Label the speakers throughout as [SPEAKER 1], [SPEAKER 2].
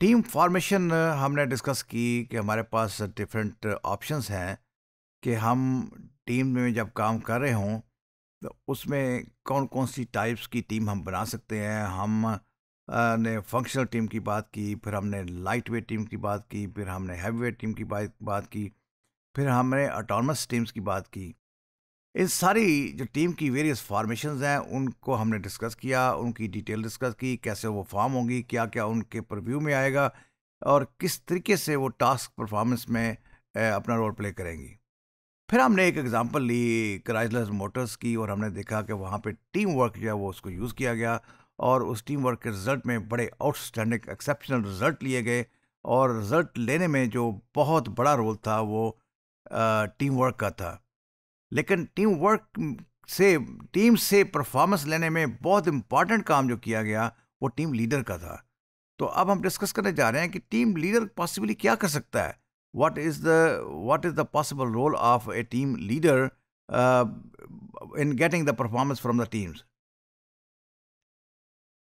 [SPEAKER 1] Team formation हमने discuss की कि हमारे पास डिफरेंट ऑप्शंस हैं कि हम टीम में जब काम कर रहे हों तो उसमें कौन कौन सी टाइप्स की टीम हम बना सकते हैं हम ने फंक्शनल टीम की बात की फिर हमने लाइट वेट टीम की बात की फिर हमने हैवी वेट टीम की बात बात की फिर हमने अटोनमस टीम्स की बात की इन सारी जो टीम की वेरियस फॉर्मेशन हैं उनको हमने डिस्कस किया उनकी डिटेल डिस्कस की कैसे वो फॉर्म होंगी क्या क्या उनके प्रव्यू में आएगा और किस तरीके से वो टास्क परफॉर्मेंस में अपना रोल प्ले करेंगी फिर हमने एक एग्ज़ाम्पल ली क्राइजलर मोटर्स की और हमने देखा कि वहाँ पे टीम वर्क जो है वो उसको यूज़ किया गया और उस टीम वर्क के रिज़ल्ट में बड़े आउटस्टैंडिंग एक्सेप्शनल रिज़ल्ट लिए गए और रिज़ल्ट लेने में जो बहुत बड़ा रोल था वो टीम वर्क का था लेकिन टीम वर्क से टीम से परफॉर्मेंस लेने में बहुत इंपॉर्टेंट काम जो किया गया वो टीम लीडर का था तो अब हम डिस्कस करने जा रहे हैं कि टीम लीडर पॉसिबली क्या कर सकता है what is the what is the possible role of a team leader in getting the performance from the teams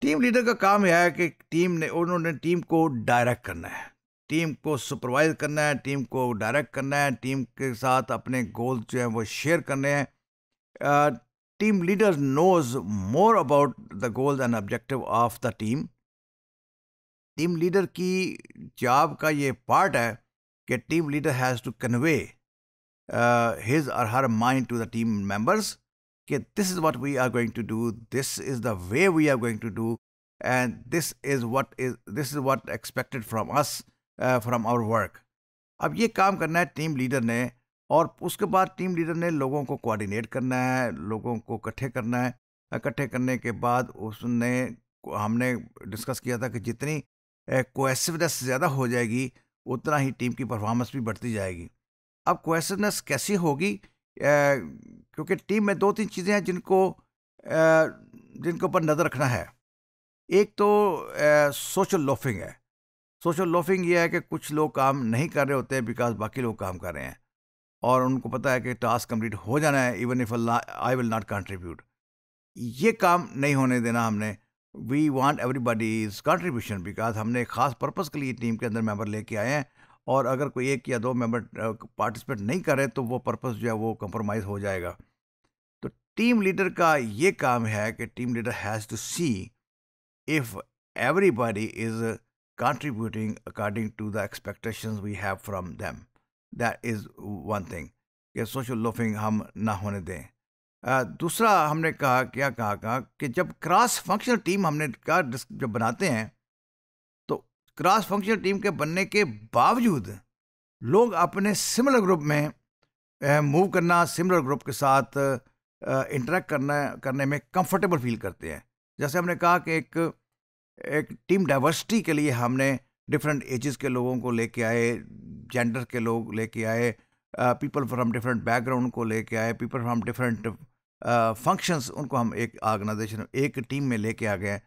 [SPEAKER 1] team leader का काम यह है कि टीम ने उन्होंने टीम को डायरेक्ट करना है टीम को सुपरवाइज करना है टीम को डायरेक्ट करना है टीम के साथ अपने गोल जो हैं वो शेयर करने हैं team leader knows more about the goals and objective of the team team leader की जॉब का ये पार्ट है कि team leader has to convey his or her mind to the team members कि this is what we are going to do this is the way we are going to do and this is what is this is what expected from us from our work अब ये काम करना है team leader ने और उसके बाद team leader ने लोगों को कोऑर्डिनेट करना है लोगों को इकट्ठे करना है इकट्ठे करने के बाद उसने हमने डिस्कस किया था कि जितनी कोसिवनेस ज़्यादा हो जाएगी उतना ही टीम की परफॉर्मेंस भी बढ़ती जाएगी अब कोसिवनेस कैसी होगी क्योंकि टीम में दो तीन चीज़ें हैं जिनको जिनके ऊपर नज़र रखना है एक तो सोशल लोफिंग है सोशल लोफिंग ये है कि कुछ लोग काम नहीं कर रहे होते हैं बिकॉज बाकी लोग काम कर रहे हैं और उनको पता है कि टास्क कंप्लीट हो जाना है even if I will not contribute ये काम नहीं होने देना हमने we want everybody is contribution because हमने ख़ास पर्पज़ के लिए टीम के अंदर मेंबर लेके आए हैं और अगर कोई एक या दो मेंबर पार्टिसिपेट नहीं करे तो वो पर्पज़ जो है वो कंप्रोमाइज़ हो जाएगा तो टीम लीडर का ये काम है कि team leader has to see if everybody is contributing according to the expectations we have from them that is one thing कि सोशल लोफिंग हम ना होने दें दूसरा हमने कहा क्या कहा कहा कि जब क्रॉस फंक्शनल टीम हमने कहा जब बनाते हैं तो क्रॉस फंक्शनल टीम के बनने के बावजूद लोग अपने सिमिलर ग्रुप में मूव करना सिमिलर ग्रुप के साथ इंटरेक्ट करना करने में कंफर्टेबल फील करते हैं जैसे हमने कहा कि एक एक टीम डाइवर्सिटी के लिए हमने डिफरेंट एजेस के लोगों को लेके आए जेंडर के लोग लेके आए पीपल फ्रॉम डिफरेंट बैकग्राउंड को लेके आए पीपल फ्रॉम डिफरेंट फंक्शंस उनको हम एक ऑर्गेनाइजेशन एक टीम में लेके आ गए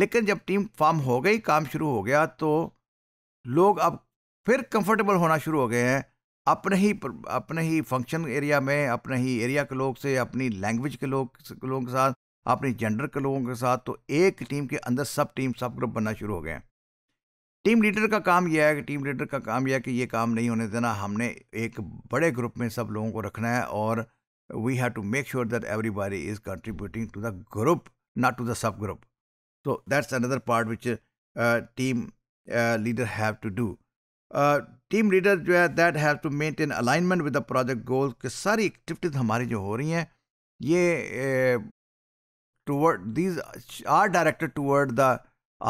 [SPEAKER 1] लेकिन जब टीम फॉर्म हो गई काम शुरू हो गया तो लोग अब फिर कंफर्टेबल होना शुरू हो गए हैं अपने ही अपने ही फंक्शन एरिया में अपने ही एरिया के लोग से अपनी लैंग्वेज के लोग लोगों के साथ अपने जेंडर के लोगों के साथ तो एक टीम के अंदर सब टीम सब ग्रुप बनना शुरू हो गए टीम लीडर का काम यह है कि टीम लीडर का काम यह है कि ये काम नहीं होने देना हमने एक बड़े ग्रुप में सब लोगों को रखना है और we have to make sure that every everybody is contributing to the group not to the sub group तो that's another part which team leader have to do team leader जो है that have to maintain alignment with the project goal के सारी activities हमारी जो हो रही हैं ये toward these are directed toward the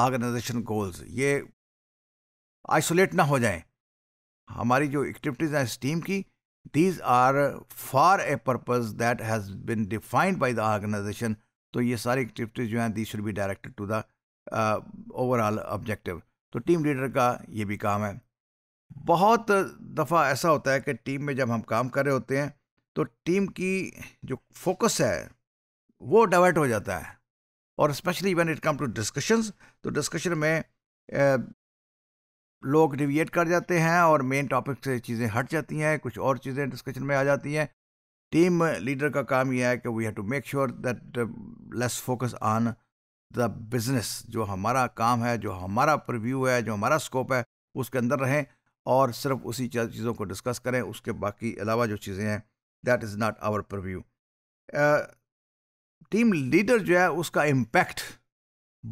[SPEAKER 1] organization goals ये आइसोलेट ना हो जाए हमारी जो एक्टिविटीज़ हैं इस टीम की these are for a purpose that has been defined by the organization तो ये सारी एक्टिविटीज़ जो हैं they should be directed to the overall objective तो टीम लीडर का ये भी काम है बहुत दफ़ा ऐसा होता है कि टीम में जब हम काम कर रहे होते हैं तो टीम की जो फोकस है वो डाइवर्ट हो जाता है और specially when it come to discussions तो डिस्कशन में ए, लोग डिविएट कर जाते हैं और मेन टॉपिक से चीज़ें हट जाती हैं कुछ और चीज़ें डिस्कशन में आ जाती हैं टीम लीडर का काम यह है कि we have to make sure that less focus on the business जो हमारा काम है जो हमारा प्रव्यू है जो हमारा स्कोप है उसके अंदर रहें और सिर्फ उसी चीज़ों को डिस्कस करें उसके बाकी अलावा जो चीज़ें हैं that is not our purview team leader जो है उसका इम्पैक्ट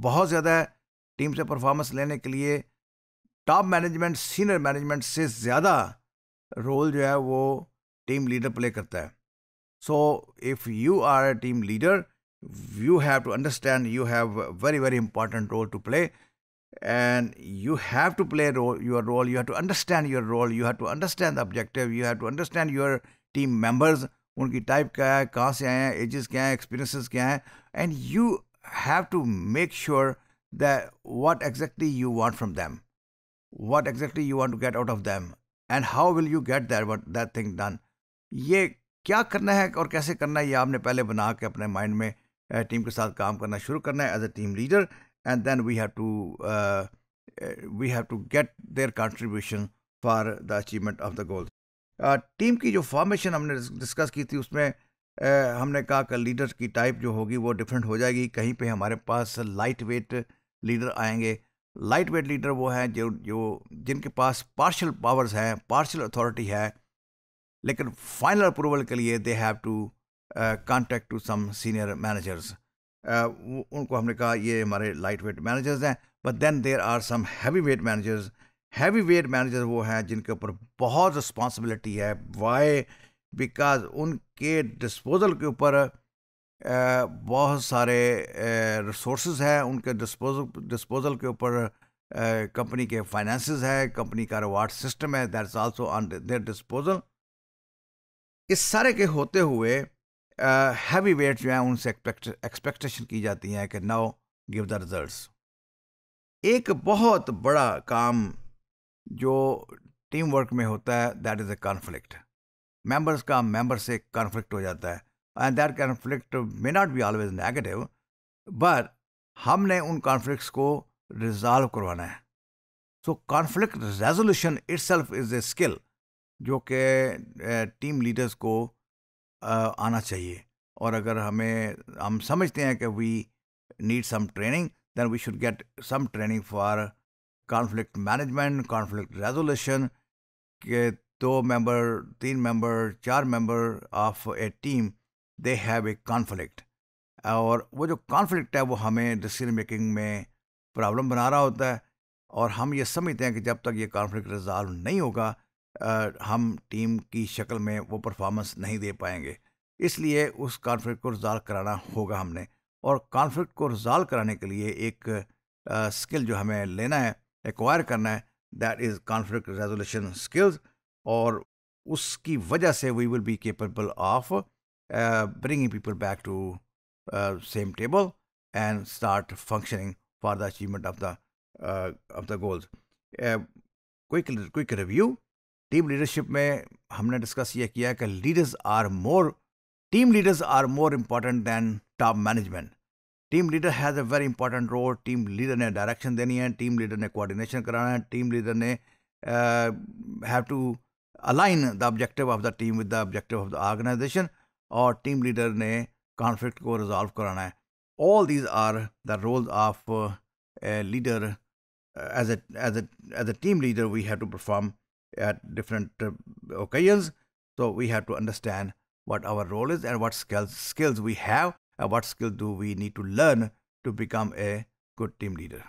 [SPEAKER 1] बहुत ज़्यादा है टीम से परफॉर्मेंस लेने के लिए टॉप मैनेजमेंट सीनियर मैनेजमेंट से ज़्यादा रोल जो है वो टीम लीडर प्ले करता है so if you are a team leader you have to understand you have very very important role to play and you have to play role your role you have to understand your role you have to understand objective you have to understand your team members उनकी type क्या है कहाँ से आए हैं edges क्या हैं experiences क्या हैं and you have to make sure that what exactly you want from them what exactly you want to get out of them and how will you get that what that thing done ये क्या करना है और कैसे करना है ये आपने पहले बना के अपने माइंड में टीम के साथ काम करना शुरू करना है as a team leader and then we have to we have to get their contribution for the achievement of the goal team की जो फॉर्मेशन हमने डिस्कस की थी उसमें हमने कहा कि लीडर्स की टाइप जो होगी वो डिफरेंट हो जाएगी कहीं पे हमारे पास लाइट वेट लीडर आएंगे लाइट वेट लीडर वो हैं जो जो जिनके पास पार्शल पावर्स हैं पार्शल अथॉरिटी है लेकिन फाइनल अप्रूवल के लिए they have to contact to some senior managers उनको हमने कहा ये हमारे लाइट वेट मैनेजर्स हैं but then there are some heavy weight managers heavy weight manager वो हैं जिनके ऊपर बहुत रिस्पॉन्सिबिलिटी है वाई बिकॉज उनके डिस्पोजल के ऊपर बहुत सारे रिसोर्स हैं उनके डिस्पोजल डिस्पोजल के ऊपर कंपनी के फाइनेंस है कंपनी का रिवार्ड सिस्टम है that also on their disposal इस सारे के होते हुए हैवी वेट जो है उनसे एक्सपेक्टेशन की जाती है कि नाउ गिव द रिजल्ट्स एक बहुत बड़ा काम जो टीम वर्क में होता है that is a conflict members का मेंबर से कॉन्फ्लिक्ट हो जाता है and that conflict may not be always negative but हमने उन कॉन्फ्लिक्ट्स को रिजॉल्व करवाना है so conflict resolution itself is a skill जो कि टीम लीडर्स को आना चाहिए और अगर हमें हम समझते हैं कि we need some training then we should get some training for conflict management conflict resolution के दो मेंबर तीन मेंबर चार member of a team they have a conflict और वो जो कॉन्फ्लिक्ट है वो हमें डिसीजन मेकिंग में प्रॉब्लम बना रहा होता है और हम ये समझते हैं कि जब तक ये कॉन्फ्लिक्ट रिजॉल्व नहीं होगा आ, हम टीम की शक्ल में वो परफॉर्मेंस नहीं दे पाएंगे इसलिए उस कॉन्फ्लिक्ट को रिजॉल्व कराना होगा हमने और कॉन्फ्लिक्ट को रिजॉल्व कराने के लिए एक आ, स्किल जो हमें लेना है एक्वायर करना है that is conflict resolution skills और उसकी वजह से we will be capable of bringing people back to same table and start functioning for the achievement of the of the goals quick quick review team leadership में हमने discuss ये किया कि leaders are more team leaders are more important than top management team leader has a very important role team leader ने direction देनी है team leader ने coordination कराना है टीम लीडर ने have to align the objective of the team with the objective of the organization और team leader ने conflict को रिजॉल्व कराना है all these are the roles of leader as a as a as a team leader we have to perform at different uh, occasions so we have to understand what our role is and what skills skills we have and what skill do we need to learn to become a good team leader.